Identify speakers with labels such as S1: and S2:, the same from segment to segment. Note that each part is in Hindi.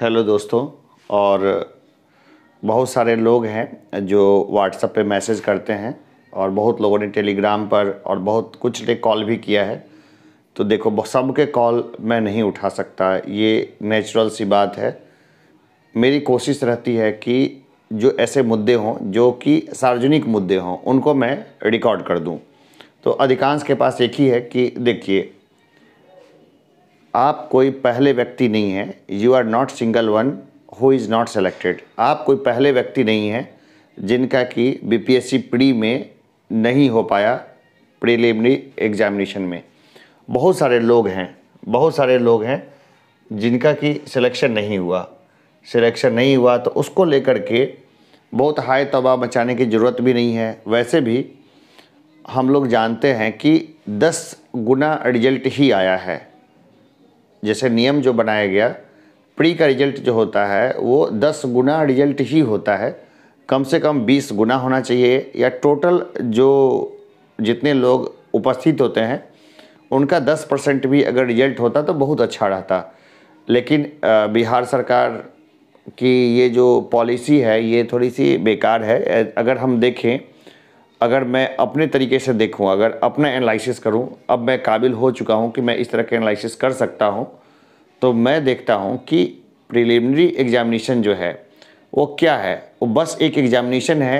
S1: हेलो दोस्तों और बहुत सारे लोग हैं जो व्हाट्सएप पे मैसेज करते हैं और बहुत लोगों ने टेलीग्राम पर और बहुत कुछ ने कॉल भी किया है तो देखो सब के कॉल मैं नहीं उठा सकता ये नेचुरल सी बात है मेरी कोशिश रहती है कि जो ऐसे मुद्दे हों जो कि सार्वजनिक मुद्दे हों उनको मैं रिकॉर्ड कर दूं तो अधिकांश के पास एक ही है कि देखिए आप कोई पहले व्यक्ति नहीं है you are not single one who is not selected आप कोई पहले व्यक्ति नहीं हैं जिनका कि बीपीएससी प्री में नहीं हो पाया प्रीलिमिनरी एग्जामिनेशन में बहुत सारे लोग हैं बहुत सारे लोग हैं जिनका कि सिलेक्शन नहीं हुआ सिलेक्शन नहीं हुआ तो उसको लेकर के बहुत हाय तबाह मचाने की ज़रूरत भी नहीं है वैसे भी हम लोग जानते हैं कि दस गुना रिजल्ट ही आया है जैसे नियम जो बनाया गया प्री का रिजल्ट जो होता है वो दस गुना रिजल्ट ही होता है कम से कम बीस गुना होना चाहिए या टोटल जो जितने लोग उपस्थित होते हैं उनका दस परसेंट भी अगर रिजल्ट होता तो बहुत अच्छा रहता लेकिन बिहार सरकार की ये जो पॉलिसी है ये थोड़ी सी बेकार है अगर हम देखें अगर मैं अपने तरीके से देखूं अगर अपना एनालिसिस करूं अब मैं काबिल हो चुका हूं कि मैं इस तरह के एनालिसिस कर सकता हूं तो मैं देखता हूँ कि प्रिलिमिनरी एग्जामिनेशन जो है वो क्या है वो बस एक एग्जामिनेशन है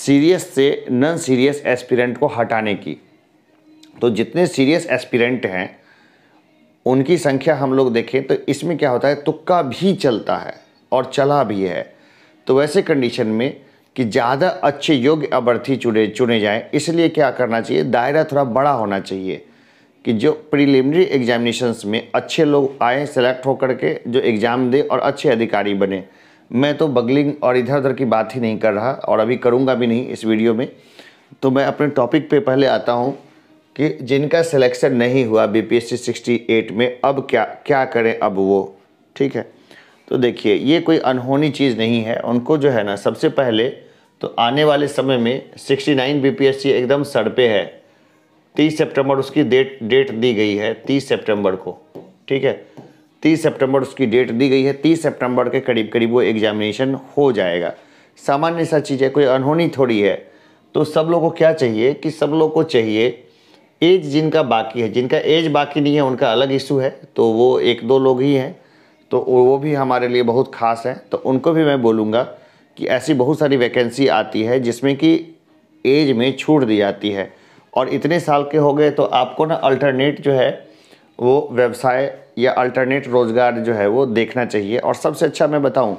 S1: सीरियस से नॉन सीरियस एस्पिरेंट को हटाने की तो जितने सीरियस एस्पिरेंट हैं उनकी संख्या हम लोग देखें तो इसमें क्या होता है तुक्का भी चलता है और चला भी है तो वैसे कंडीशन में कि ज़्यादा अच्छे योग्य अभ्यर्थी चुने चुने जाएँ इसलिए क्या करना चाहिए दायरा थोड़ा बड़ा होना चाहिए कि जो प्रीलिमिनरी एग्जामिनेशंस में अच्छे लोग आए सेलेक्ट होकर के जो एग्ज़ाम दे और अच्छे अधिकारी बने मैं तो बगलिंग और इधर उधर की बात ही नहीं कर रहा और अभी करूँगा भी नहीं इस वीडियो में तो मैं अपने टॉपिक पे पहले आता हूँ कि जिनका सिलेक्शन नहीं हुआ बी पी में अब क्या क्या करें अब वो ठीक है तो देखिए ये कोई अनहोनी चीज़ नहीं है उनको जो है ना सबसे पहले तो आने वाले समय में 69 बीपीएससी एकदम सड़ पे है तीस सितंबर उसकी डेट डेट दी गई है तीस सितंबर को ठीक है तीस सितंबर उसकी डेट दी गई है तीस सितंबर के करीब करीब वो एग्जामिनेशन हो जाएगा सामान्य सा चीज़ है कोई अनहोनी थोड़ी है तो सब लोग को क्या चाहिए कि सब लोग को चाहिए एज जिनका बाकी है जिनका एज बाकी नहीं है उनका अलग इशू है तो वो एक दो लोग ही हैं तो वो भी हमारे लिए बहुत खास हैं तो उनको भी मैं बोलूँगा कि ऐसी बहुत सारी वैकेंसी आती है जिसमें कि एज में छूट दी जाती है और इतने साल के हो गए तो आपको ना अल्टरनेट जो है वो व्यवसाय या अल्टरनेट रोज़गार जो है वो देखना चाहिए और सबसे अच्छा मैं बताऊं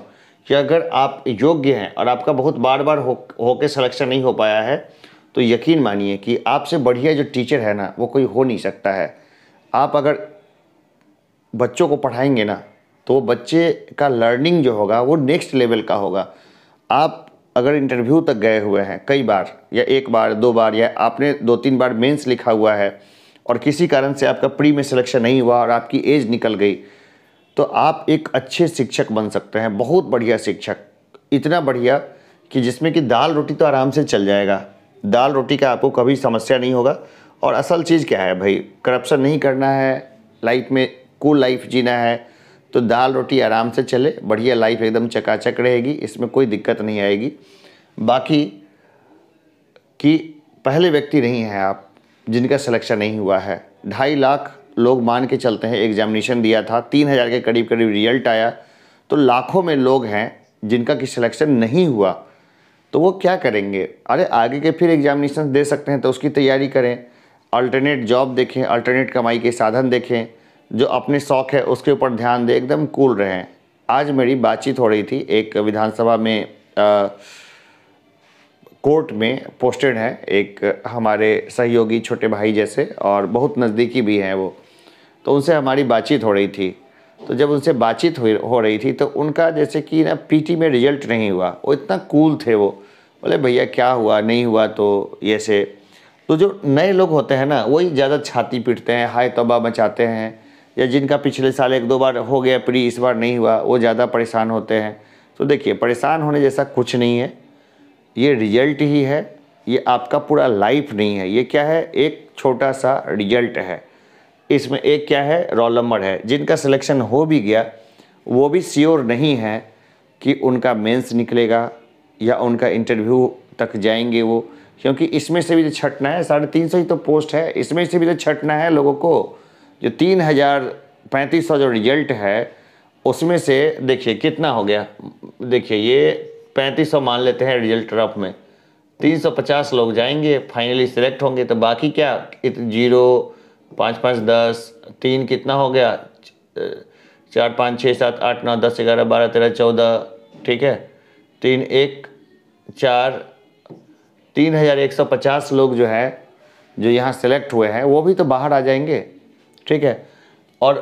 S1: कि अगर आप योग्य हैं और आपका बहुत बार बार हो होके सलेक्शन नहीं हो पाया है तो यकीन मानिए कि आपसे बढ़िया जो टीचर है ना वो कोई हो नहीं सकता है आप अगर बच्चों को पढ़ाएंगे ना तो बच्चे का लर्निंग जो होगा वो नेक्स्ट लेवल का होगा आप अगर इंटरव्यू तक गए हुए हैं कई बार या एक बार दो बार या आपने दो तीन बार मेंस लिखा हुआ है और किसी कारण से आपका प्री में सिलेक्शन नहीं हुआ और आपकी एज निकल गई तो आप एक अच्छे शिक्षक बन सकते हैं बहुत बढ़िया शिक्षक इतना बढ़िया कि जिसमें कि दाल रोटी तो आराम से चल जाएगा दाल रोटी का आपको कभी समस्या नहीं होगा और असल चीज़ क्या है भाई करप्शन नहीं करना है लाइफ में कूल लाइफ जीना है तो दाल रोटी आराम से चले बढ़िया लाइफ एकदम चकाचक रहेगी इसमें कोई दिक्कत नहीं आएगी बाकी कि पहले व्यक्ति नहीं हैं आप जिनका सिलेक्शन नहीं हुआ है ढाई लाख लोग मान के चलते हैं एग्जामिनेशन दिया था तीन हज़ार के करीब करीब रिजल्ट आया तो लाखों में लोग हैं जिनका कि सिलेक्शन नहीं हुआ तो वो क्या करेंगे अरे आगे के फिर एग्जामिनेशन दे सकते हैं तो उसकी तैयारी करें अल्टरनेट जॉब देखें अल्टरनेट कमाई के साधन देखें जो अपनी शौक है उसके ऊपर ध्यान दें एकदम कूल रहें आज मेरी बातचीत हो रही थी एक विधानसभा में आ, कोर्ट में पोस्टेड हैं एक हमारे सहयोगी छोटे भाई जैसे और बहुत नज़दीकी भी हैं वो तो उनसे हमारी बातचीत हो रही थी तो जब उनसे बातचीत हुई हो रही थी तो उनका जैसे कि ना पीटी में रिजल्ट नहीं हुआ वो इतना कूल थे वो बोले भैया क्या हुआ नहीं हुआ तो ऐसे तो जो नए लोग होते हैं ना वही ज़्यादा छाती पीटते हैं हाय तोबा मचाते हैं या जिनका पिछले साल एक दो बार हो गया प्री इस बार नहीं हुआ वो ज़्यादा परेशान होते हैं तो देखिए परेशान होने जैसा कुछ नहीं है ये रिजल्ट ही है ये आपका पूरा लाइफ नहीं है ये क्या है एक छोटा सा रिजल्ट है इसमें एक क्या है रोल नंबर है जिनका सिलेक्शन हो भी गया वो भी श्योर नहीं है कि उनका मेंस निकलेगा या उनका इंटरव्यू तक जाएंगे वो क्योंकि इसमें से भी तो छटना है साढ़े तीन सौ ही तो पोस्ट है इसमें से भी तो छटना है लोगों को जो तीन हज़ार पैंतीस सौ जो रिजल्ट है उसमें से देखिए कितना हो गया देखिए ये पैंतीस सौ मान लेते हैं रिजल्ट रफ में तीन सौ पचास लोग जाएंगे फाइनली सिलेक्ट होंगे तो बाकी क्या जीरो पाँच पाँच दस तीन कितना हो गया चार पाँच छः सात आठ नौ दस ग्यारह बारह तेरह चौदह ठीक है तीन एक चार तीन हज़ार एक सौ पचास लोग जो है जो यहाँ सेलेक्ट हुए हैं वो भी तो बाहर आ जाएंगे ठीक है और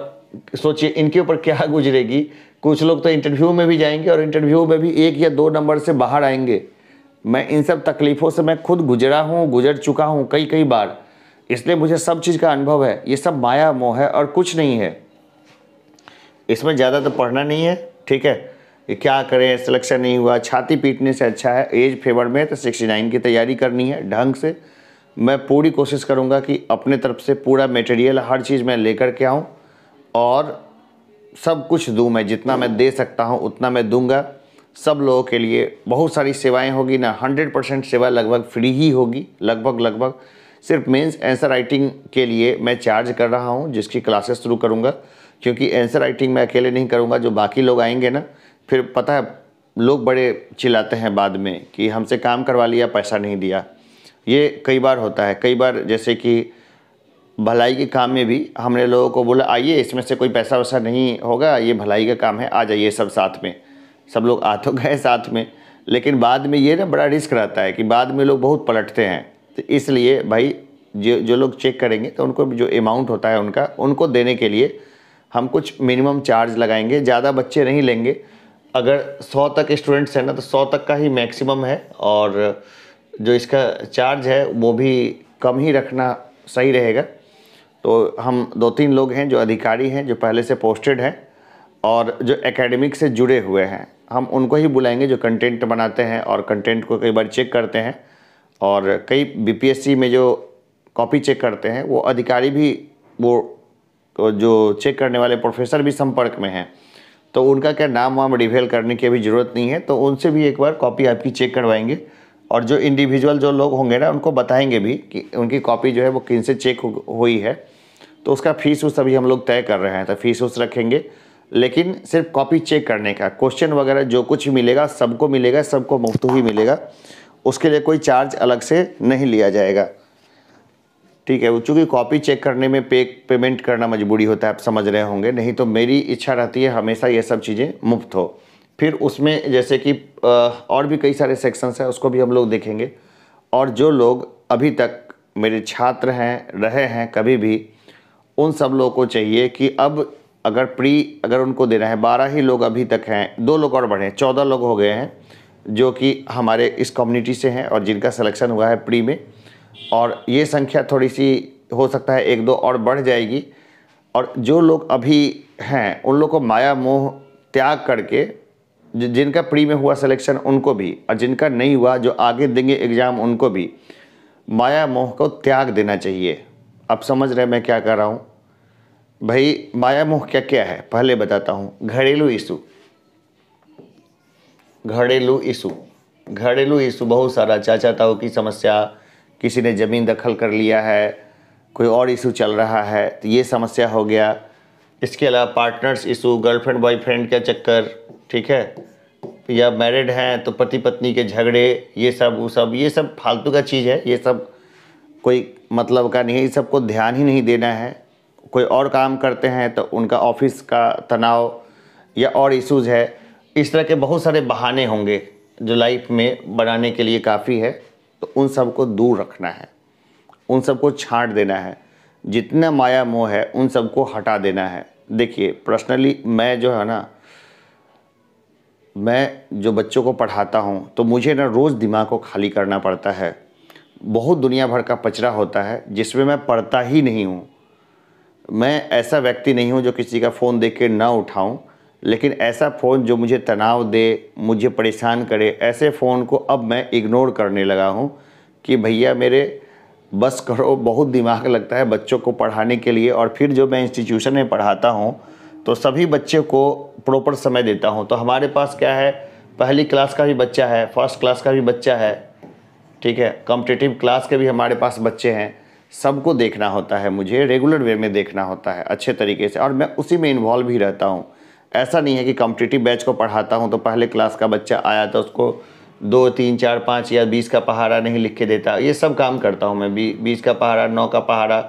S1: सोचिए इनके ऊपर क्या गुजरेगी कुछ लोग तो इंटरव्यू में भी जाएंगे और इंटरव्यू में भी एक या दो नंबर से बाहर आएंगे मैं इन सब तकलीफ़ों से मैं खुद गुजरा हूँ गुजर चुका हूँ कई कई बार इसलिए मुझे सब चीज़ का अनुभव है ये सब माया मोह है और कुछ नहीं है इसमें ज़्यादा तो पढ़ना नहीं है ठीक है ये क्या करें सिलेक्शन नहीं हुआ छाती पीटने से अच्छा है एज फेवर में तो सिक्सटी नाइन की तैयारी करनी है ढंग से मैं पूरी कोशिश करूँगा कि अपने तरफ से पूरा मटेरियल हर चीज़ मैं लेकर के आऊँ और सब कुछ दूँ मैं जितना मैं दे सकता हूँ उतना मैं दूँगा सब लोगों के लिए बहुत सारी सेवाएं होगी ना हंड्रेड परसेंट सेवा लगभग फ्री ही होगी लगभग लगभग सिर्फ मेंस आंसर राइटिंग के लिए मैं चार्ज कर रहा हूँ जिसकी क्लासेस शुरू करूँगा क्योंकि आंसर राइटिंग मैं अकेले नहीं करूँगा जो बाकी लोग आएंगे ना फिर पता है लोग बड़े चिल्लाते हैं बाद में कि हमसे काम करवा लिया पैसा नहीं दिया ये कई बार होता है कई बार जैसे कि भलाई के काम में भी हमने लोगों को बोला आइए इसमें से कोई पैसा वैसा नहीं होगा ये भलाई का काम है आ जाइए सब साथ में सब लोग आ तो गए साथ में लेकिन बाद में ये ना बड़ा रिस्क रहता है कि बाद में लोग बहुत पलटते हैं तो इसलिए भाई जो जो लोग चेक करेंगे तो उनको जो अमाउंट होता है उनका उनको देने के लिए हम कुछ मिनिमम चार्ज लगाएंगे ज़्यादा बच्चे नहीं लेंगे अगर सौ तक स्टूडेंट्स हैं ना तो सौ तक का ही मैक्सिमम है और जो इसका चार्ज है वो भी कम ही रखना सही रहेगा तो हम दो तीन लोग हैं जो अधिकारी हैं जो पहले से पोस्टेड हैं और जो एकेडमिक से जुड़े हुए हैं हम उनको ही बुलाएंगे जो कंटेंट बनाते हैं और कंटेंट को कई बार चेक करते हैं और कई बीपीएससी में जो कॉपी चेक करते हैं वो अधिकारी भी वो तो जो चेक करने वाले प्रोफेसर भी संपर्क में हैं तो उनका क्या नाम वाम रिवेल करने की अभी ज़रूरत नहीं है तो उनसे भी एक बार कॉपी आपकी चेक करवाएंगे और जो इंडिविजुअल जो लोग होंगे ना उनको बताएंगे भी कि उनकी कॉपी जो है वो किन से चेक हुई है तो उसका फ़ीस उस अभी हम लोग तय कर रहे हैं तो फ़ीस उस रखेंगे लेकिन सिर्फ कॉपी चेक करने का क्वेश्चन वगैरह जो कुछ मिलेगा सबको मिलेगा सबको मुफ्त ही मिलेगा उसके लिए कोई चार्ज अलग से नहीं लिया जाएगा ठीक है चूँकि कॉपी चेक करने में पे पेमेंट करना मजबूरी होता है आप समझ रहे होंगे नहीं तो मेरी इच्छा रहती है हमेशा ये सब चीज़ें मुफ्त हो फिर उसमें जैसे कि और भी कई सारे सेक्शंस हैं उसको भी हम लोग देखेंगे और जो लोग अभी तक मेरे छात्र हैं रहे हैं कभी भी उन सब लोगों को चाहिए कि अब अगर प्री अगर उनको देना है बारह ही लोग अभी तक हैं दो लोग और बढ़े हैं चौदह लोग हो गए हैं जो कि हमारे इस कम्युनिटी से हैं और जिनका सिलेक्शन हुआ है प्री में और ये संख्या थोड़ी सी हो सकता है एक दो और बढ़ जाएगी और जो लोग अभी हैं उन लोग को माया मोह त्याग करके जिनका प्री में हुआ सिलेक्शन उनको भी और जिनका नहीं हुआ जो आगे देंगे एग्ज़ाम उनको भी माया मोह को त्याग देना चाहिए अब समझ रहे मैं क्या कर रहा हूँ भाई माया मोह क्या क्या है पहले बताता हूँ घरेलू इशू घरेलू इशू घरेलू इशू बहुत सारा चाचा ताऊ की समस्या किसी ने ज़मीन दखल कर लिया है कोई और इशू चल रहा है तो ये समस्या हो गया इसके अलावा पार्टनर्स इशू गर्लफ्रेंड बॉयफ्रेंड का चक्कर ठीक है या मैरिड हैं तो पति पत्नी के झगड़े ये सब वो सब ये सब फालतू का चीज़ है ये सब कोई मतलब का नहीं है इस सबको ध्यान ही नहीं देना है कोई और काम करते हैं तो उनका ऑफिस का तनाव या और इश्यूज़ है इस तरह के बहुत सारे बहाने होंगे जो लाइफ में बनाने के लिए काफ़ी है तो उन सबको दूर रखना है उन सबको छांट देना है जितना माया मोह है उन सबको हटा देना है देखिए पर्सनली मैं जो है ना मैं जो बच्चों को पढ़ाता हूँ तो मुझे ना रोज़ दिमाग को खाली करना पड़ता है बहुत दुनिया भर का पचरा होता है जिसमें मैं पढ़ता ही नहीं हूँ मैं ऐसा व्यक्ति नहीं हूँ जो किसी का फ़ोन देख के ना उठाऊँ लेकिन ऐसा फ़ोन जो मुझे तनाव दे मुझे परेशान करे ऐसे फ़ोन को अब मैं इग्नोर करने लगा हूँ कि भैया मेरे बस करो बहुत दिमाग लगता है बच्चों को पढ़ाने के लिए और फिर जो मैं इंस्टीट्यूशन में पढ़ाता हूँ तो सभी बच्चे को प्रॉपर समय देता हूँ तो हमारे पास क्या है पहली क्लास का भी बच्चा है फर्स्ट क्लास का भी बच्चा है ठीक है कॉम्पिटेटिव क्लास के भी हमारे पास बच्चे हैं सबको देखना होता है मुझे रेगुलर वे में देखना होता है अच्छे तरीके से और मैं उसी में इन्वॉल्व ही रहता हूँ ऐसा नहीं है कि कॉम्पिटेटिव बैच को पढ़ाता हूँ तो पहले क्लास का बच्चा आया तो उसको दो तीन चार पाँच या बीस का पहाड़ा नहीं लिख के देता ये सब काम करता हूँ मैं बी बीस का पहाड़ा नौ का पहाड़ा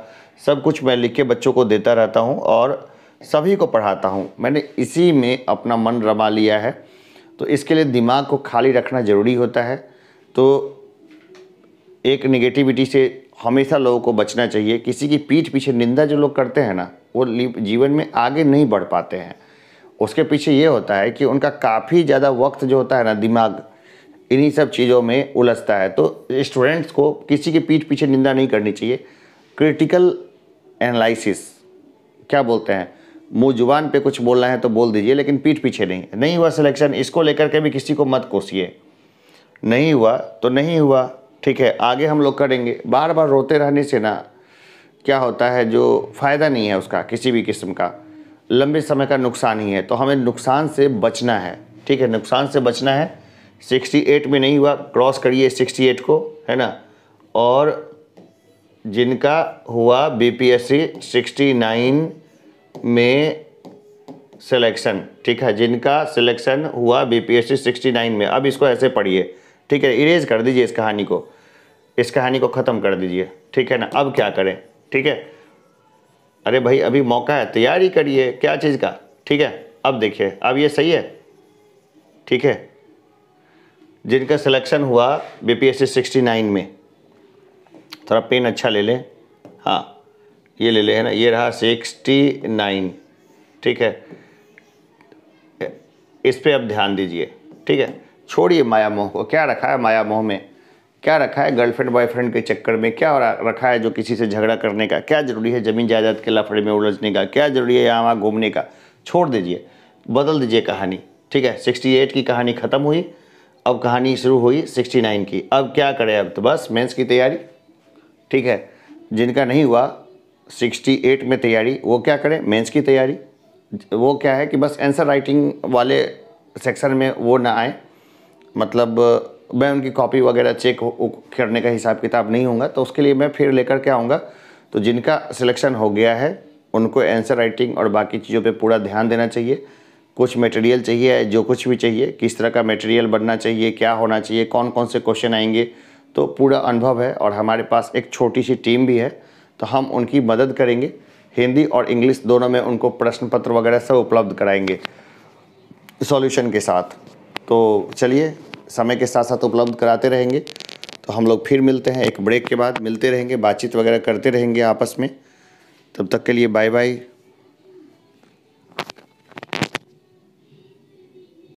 S1: सब कुछ मैं लिख के बच्चों को देता रहता हूँ और सभी को पढ़ाता हूँ मैंने इसी में अपना मन रमा लिया है तो इसके लिए दिमाग को खाली रखना ज़रूरी होता है तो एक निगेटिविटी से हमेशा लोगों को बचना चाहिए किसी की पीठ पीछे निंदा जो लोग करते हैं ना वो जीवन में आगे नहीं बढ़ पाते हैं उसके पीछे ये होता है कि उनका काफ़ी ज़्यादा वक्त जो होता है ना दिमाग इन्हीं सब चीज़ों में उलझता है तो स्टूडेंट्स को किसी के पीठ पीछे निंदा नहीं करनी चाहिए क्रिटिकल एनालिसिस क्या बोलते हैं मुँह जुबान पे कुछ बोलना है तो बोल दीजिए लेकिन पीठ पीछे नहीं नहीं हुआ सिलेक्शन इसको लेकर के भी किसी को मत कोसिए नहीं हुआ तो नहीं हुआ ठीक है आगे हम लोग करेंगे बार बार रोते रहने से ना क्या होता है जो फ़ायदा नहीं है उसका किसी भी किस्म का लंबे समय का नुकसान ही है तो हमें नुकसान से बचना है ठीक है नुकसान से बचना है 68 में नहीं हुआ क्रॉस करिए 68 को है ना और जिनका हुआ सिक्सटी नाइन में सिलेक्शन ठीक है जिनका सिलेक्शन हुआ बीपीएससी 69 में अब इसको ऐसे पढ़िए ठीक है इरेज कर दीजिए इस कहानी को इस कहानी को ख़त्म कर दीजिए ठीक है ना अब क्या करें ठीक है अरे भाई अभी मौका है तैयारी करिए क्या चीज़ का ठीक है अब देखिए अब ये सही है ठीक है जिनका सिलेक्शन हुआ बी पी में थोड़ा पेन अच्छा ले लें हाँ ये ले ले है ना ये रहा सिक्सटी नाइन ठीक है इस पर अब ध्यान दीजिए ठीक है छोड़िए माया मोह को क्या रखा है माया मोह में क्या रखा है गर्लफ्रेंड बॉयफ्रेंड के चक्कर में क्या रखा है जो किसी से झगड़ा करने का क्या ज़रूरी है ज़मीन जायदाद के लफड़े में उलझने का क्या ज़रूरी है यहाँ वहाँ घूमने का छोड़ दीजिए बदल दीजिए कहानी ठीक है सिक्सटी एट की कहानी ख़त्म हुई अब कहानी शुरू हुई सिक्सटी नाइन की अब क्या करें अब तो बस मेंस की तैयारी ठीक है जिनका नहीं हुआ 68 में तैयारी वो क्या करें मेंस की तैयारी वो क्या है कि बस आंसर राइटिंग वाले सेक्शन में वो ना आए मतलब मैं उनकी कॉपी वगैरह चेक करने का हिसाब किताब नहीं होगा तो उसके लिए मैं फिर लेकर के आऊँगा तो जिनका सिलेक्शन हो गया है उनको आंसर राइटिंग और बाकी चीज़ों पे पूरा ध्यान देना चाहिए कुछ मटेरियल चाहिए जो कुछ भी चाहिए किस तरह का मटेरियल बनना चाहिए क्या होना चाहिए कौन कौन से क्वेश्चन आएंगे तो पूरा अनुभव है और हमारे पास एक छोटी सी टीम भी है तो हम उनकी मदद करेंगे हिंदी और इंग्लिश दोनों में उनको प्रश्न पत्र वगैरह सब उपलब्ध कराएंगे सॉल्यूशन के साथ तो चलिए समय के साथ साथ उपलब्ध कराते रहेंगे तो हम लोग फिर मिलते हैं एक ब्रेक के बाद मिलते रहेंगे बातचीत वगैरह करते रहेंगे आपस में तब तक के लिए बाय बाय